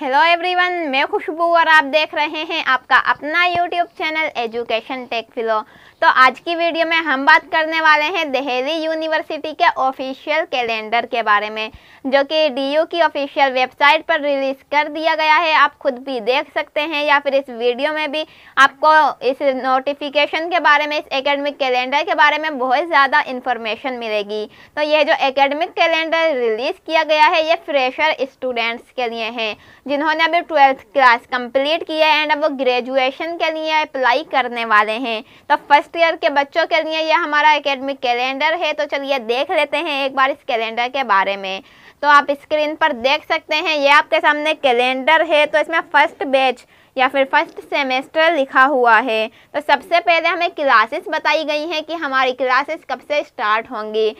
hello everyone मैं खुशबू और आप देख रहे हैं आपका अपना यूट्यूब चैनल एजुकेशन टेक फिलो तो आज की वीडियो में हम बात करने वाले हैं दिल्ली यूनिवर्सिटी के ऑफिशियल कैलेंडर के बारे में जो कि डीयू की ऑफिशियल वेबसाइट पर रिलीज कर दिया गया है आप खुद भी देख सकते हैं या फिर इस वीडियो में भी आपको इस नोटिफिकेशन के बारे में इस एकेडमिक कैलेंडर के बारे में बहुत ज़्यादा इन्फॉर्मेशन मिलेगी तो यह जो एकेडमिक कैलेंडर रिलीज़ किया गया है ये फ्रेशर स्टूडेंट्स के लिए हैं जिन्होंने अभी ट्वेल्थ क्लास कम्प्लीट किया है एंड अब वो ग्रेजुएशन के लिए अप्लाई करने वाले हैं तो फर्स्ट फर्स्ट ईयर के बच्चों के लिए यह हमारा एकेडमिक कैलेंडर है तो चलिए देख लेते हैं एक बार इस कैलेंडर के बारे में तो आप स्क्रीन पर देख सकते हैं यह आपके सामने कैलेंडर है तो इसमें फर्स्ट बैच या फिर फर्स्ट सेमेस्टर लिखा हुआ है तो सबसे पहले हमें क्लासेस बताई गई हैं कि हमारी क्लासेस कब से स्टार्ट होंगी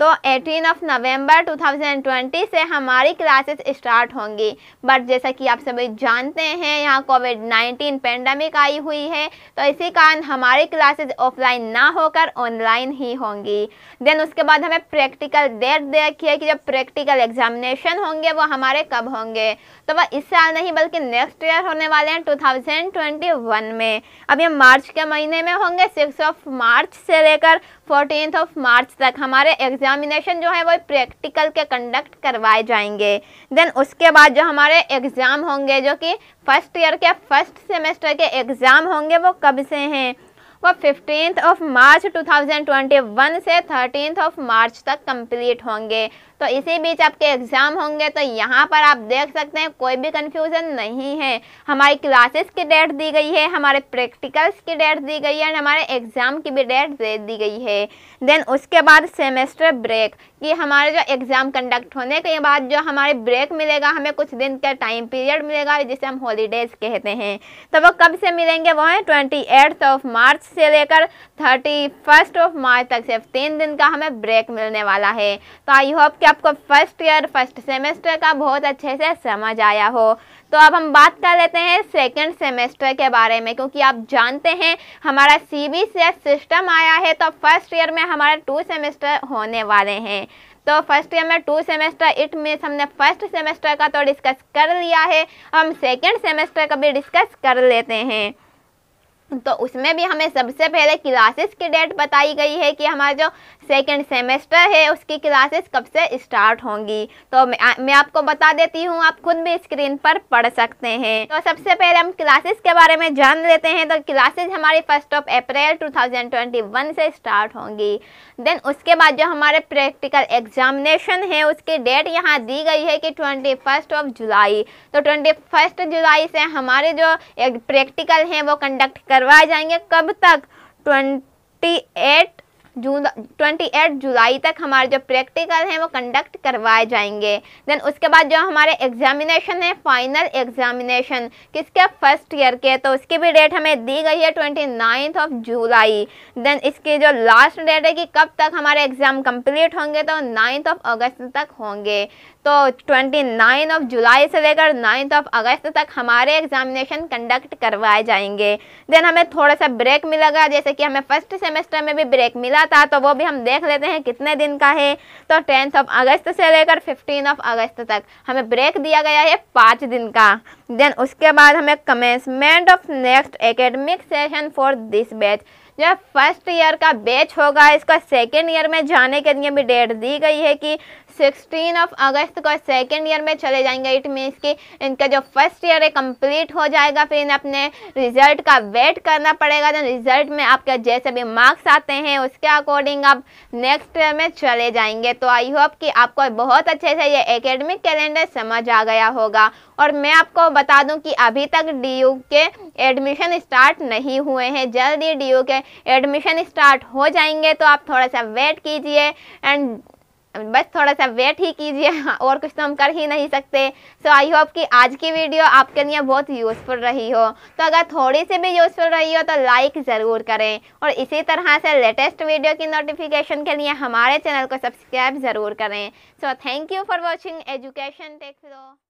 तो 18 ऑफ नवंबर 2020 से हमारी क्लासेस स्टार्ट होंगी बट जैसा कि आप सभी जानते हैं यहाँ कोविड 19 पेंडेमिक आई हुई है तो इसी कारण हमारी क्लासेस ऑफलाइन ना होकर ऑनलाइन ही होंगी देन उसके बाद हमें प्रैक्टिकल डेट देखी है कि जब प्रैक्टिकल एग्जामिनेशन होंगे वो हमारे कब होंगे तो वह इस साल नहीं बल्कि नेक्स्ट ईयर होने वाले हैं टू में अब ये मार्च के महीने में होंगे सिक्स ऑफ मार्च से लेकर फोर्टीन ऑफ मार्च तक हमारे एग्जामिनेशन जो है वो प्रैक्टिकल के कंडक्ट करवाए जाएंगे देन उसके बाद जो हमारे एग्ज़ाम होंगे जो कि फ़र्स्ट ईयर के फर्स्ट सेमेस्टर के एग्ज़ाम होंगे वो कब से हैं वो फिफ्टीन ऑफ मार्च 2021 से थर्टीन ऑफ मार्च तक कंप्लीट होंगे तो इसी बीच आपके एग्ज़ाम होंगे तो यहाँ पर आप देख सकते हैं कोई भी कन्फ्यूज़न नहीं है हमारी क्लासेस की डेट दी गई है हमारे प्रैक्टिकल्स की डेट दी गई है और हमारे एग्ज़ाम की भी डेट दे दी गई है देन उसके बाद सेमेस्टर ब्रेक कि हमारे जो एग्ज़ाम कंडक्ट होने के बाद जो हमारे ब्रेक मिलेगा हमें कुछ दिन का टाइम पीरियड मिलेगा जिसे हम हॉलीडेज़ कहते हैं तो वो कब से मिलेंगे वो हैं ट्वेंटी ऑफ मार्च से लेकर थर्टी फर्स्ट ऑफ मार्च तक सिर्फ तीन दिन का हमें ब्रेक मिलने वाला है तो आई होप कि आपको फर्स्ट ईयर फर्स्ट सेमेस्टर का बहुत अच्छे से समझ आया हो तो अब हम बात कर लेते हैं सेकेंड सेमेस्टर के बारे में क्योंकि आप जानते हैं हमारा सी बी सिस्टम आया है तो फर्स्ट ईयर में हमारे टू सेमेस्टर होने वाले हैं तो फर्स्ट ईयर में टू सेमेस्टर इट मीन्स हमने फर्स्ट सेमेस्टर का तो डिस्कस कर लिया है हम सेकेंड सेमेस्टर का भी डिस्कस कर लेते हैं तो उसमें भी हमें सबसे पहले क्लासेस की डेट बताई गई है कि हमारा जो सेकेंड सेमेस्टर है उसकी क्लासेस कब से स्टार्ट होंगी तो मैं, मैं आपको बता देती हूँ आप खुद भी स्क्रीन पर पढ़ सकते हैं तो सबसे पहले हम क्लासेस के बारे में जान लेते हैं तो क्लासेस हमारी फर्स्ट ऑफ अप्रैल 2021 से स्टार्ट होंगी देन उसके बाद जो हमारे प्रैक्टिकल एग्जामिनेशन है उसकी डेट यहाँ दी गई है कि ट्वेंटी ऑफ जुलाई तो ट्वेंटी जुलाई से हमारे जो प्रैक्टिकल हैं वो कंडक्ट कर करवाए जाएंगे कब तक twenty eight June twenty eight July तक हमारे जो प्रैक्टिकल हैं वो कंडक्ट करवाए जाएंगे देन उसके बाद जो हमारे एग्जामिनेशन है फाइनल एग्जामिनेशन किसके फर्स्ट ईयर के तो उसकी भी डेट हमें दी गई है twenty ninth of July then इसकी जो लास्ट डेट है कि कब तक हमारे एग्ज़ाम कंप्लीट होंगे तो नाइन्थ ऑफ अगस्त तक होंगे तो ट्वेंटी नाइन ऑफ जुलाई से लेकर नाइन्थ ऑफ अगस्त तक हमारे एग्जामिनेशन कंडक्ट करवाए जाएंगे देन हमें थोड़ा सा ब्रेक मिलेगा जैसे कि हमें फर्स्ट सेमेस्टर में भी ब्रेक मिला का था तो वो भी हम देख लेते हैं कितने दिन का है तो टेंथ ऑफ अगस्त से लेकर फिफ्टीन ऑफ अगस्त तक हमें ब्रेक दिया गया है पाँच दिन का देन उसके बाद हमें commencement of next academic session for this batch जो फर्स्ट ईयर का बैच होगा इसका सेकेंड ईयर में जाने के लिए भी डेट दी गई है कि सिक्सटीन ऑफ अगस्त को सेकेंड ईयर में चले जाएंगे इट मीन्स कि इनका जो फर्स्ट ईयर है कम्प्लीट हो जाएगा फिर इन्हें अपने रिजल्ट का वेट करना पड़ेगा तो रिजल्ट में आपके जैसे भी मार्क्स आते हैं उसके अकॉर्डिंग आप नेक्स्ट ईयर में चले जाएंगे तो आई होप कि आपको बहुत अच्छे से ये एकेडमिक कैलेंडर समझ आ गया होगा और मैं आपको बता दूं कि अभी तक डी के एडमिशन स्टार्ट नहीं हुए हैं जल्द ही डी के एडमिशन स्टार्ट हो जाएंगे तो आप थोड़ा सा वेट कीजिए एंड बस थोड़ा सा वेट ही कीजिए और कुछ तो हम कर ही नहीं सकते सो आई होप कि आज की वीडियो आपके लिए बहुत यूज़फुल रही हो तो अगर थोड़ी सी भी यूज़फुल रही हो तो लाइक ज़रूर करें और इसी तरह से लेटेस्ट वीडियो की नोटिफिकेशन के लिए हमारे चैनल को सब्सक्राइब ज़रूर करें so thank you for watching education takes